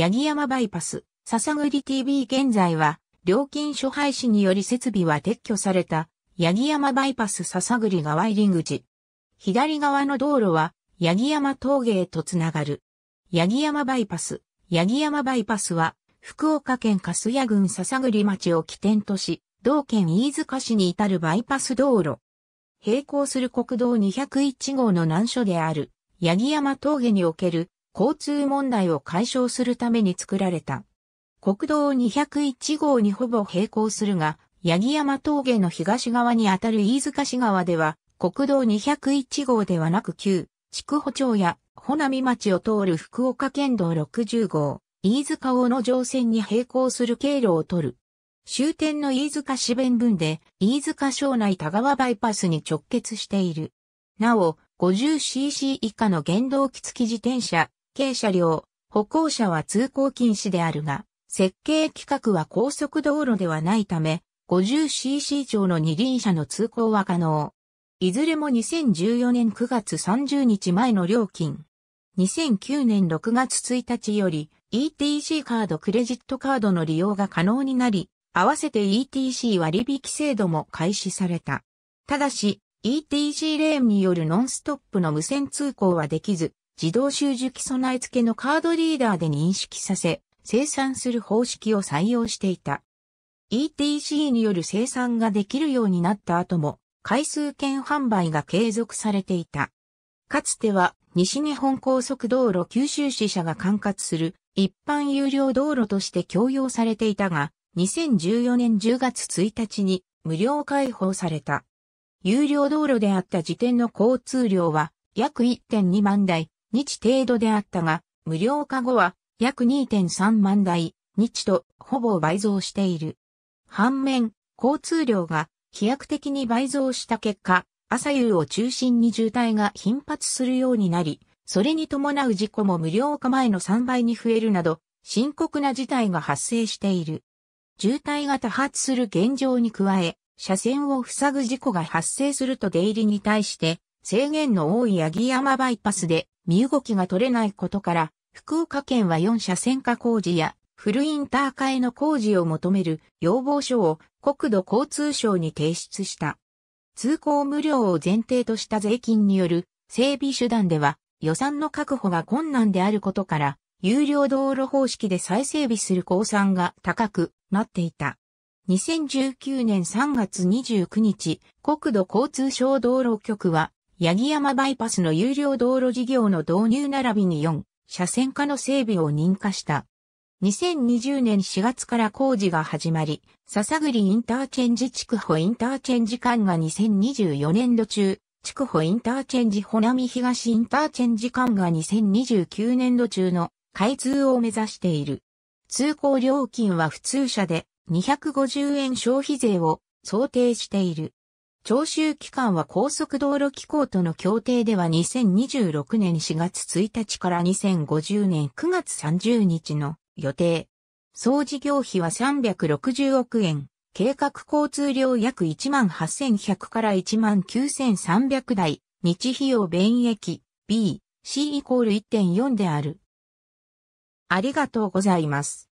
八木山バイパス、笹栗 TV 現在は、料金所廃止により設備は撤去された、八木山バイパス笹栗川入り口。左側の道路は、八木山峠へとつながる。八木山バイパス、八木山バイパスは、福岡県粕谷郡笹栗町を起点とし、同県飯塚市に至るバイパス道路。並行する国道201号の難所である、八木山峠における交通問題を解消するために作られた。国道201号にほぼ並行するが、八木山峠の東側にあたる飯塚市側では、国道201号ではなく旧、筑穂町や穂波町を通る福岡県道60号、飯塚大野乗線に並行する経路を取る。終点の飯塚市弁分で、飯塚省内田川バイパスに直結している。なお、50cc 以下の原動機付き自転車、計車両、歩行者は通行禁止であるが、設計規格は高速道路ではないため、50cc 以上の二輪車の通行は可能。いずれも2014年9月30日前の料金。2009年6月1日より ETC カードクレジットカードの利用が可能になり、合わせて ETC 割引制度も開始された。ただし、ETC レーンによるノンストップの無線通行はできず、自動集受機備え付けのカードリーダーで認識させ、生産する方式を採用していた。ETC による生産ができるようになった後も、回数券販売が継続されていた。かつては、西日本高速道路九州支社が管轄する一般有料道路として供用されていたが、2014年10月1日に無料開放された。有料道路であった時点の交通量は約1.2万台、日程度であったが、無料化後は約2.3万台、日とほぼ倍増している。反面、交通量が飛躍的に倍増した結果、朝夕を中心に渋滞が頻発するようになり、それに伴う事故も無料化前の3倍に増えるなど、深刻な事態が発生している。渋滞が多発する現状に加え、車線を塞ぐ事故が発生すると出入りに対して、制限の多い八木山バイパスで身動きが取れないことから、福岡県は4車線化工事や、フルインター化への工事を求める要望書を国土交通省に提出した。通行無料を前提とした税金による整備手段では予算の確保が困難であることから、有料道路方式で再整備する公算が高くなっていた。2019年3月29日、国土交通省道路局は八木山バイパスの有料道路事業の導入並びに4、車線化の整備を認可した。2020年4月から工事が始まり、笹栗インターチェンジ筑保インターチェンジ間が2024年度中、筑保インターチェンジ穂波東インターチェンジ間が2029年度中の開通を目指している。通行料金は普通車で250円消費税を想定している。徴収期間は高速道路機構との協定では2026年4月1日から2050年9月30日の予定。総事業費は360億円。計画交通量約18,100から19,300台。日費用便益 B、C イコール1.4である。ありがとうございます。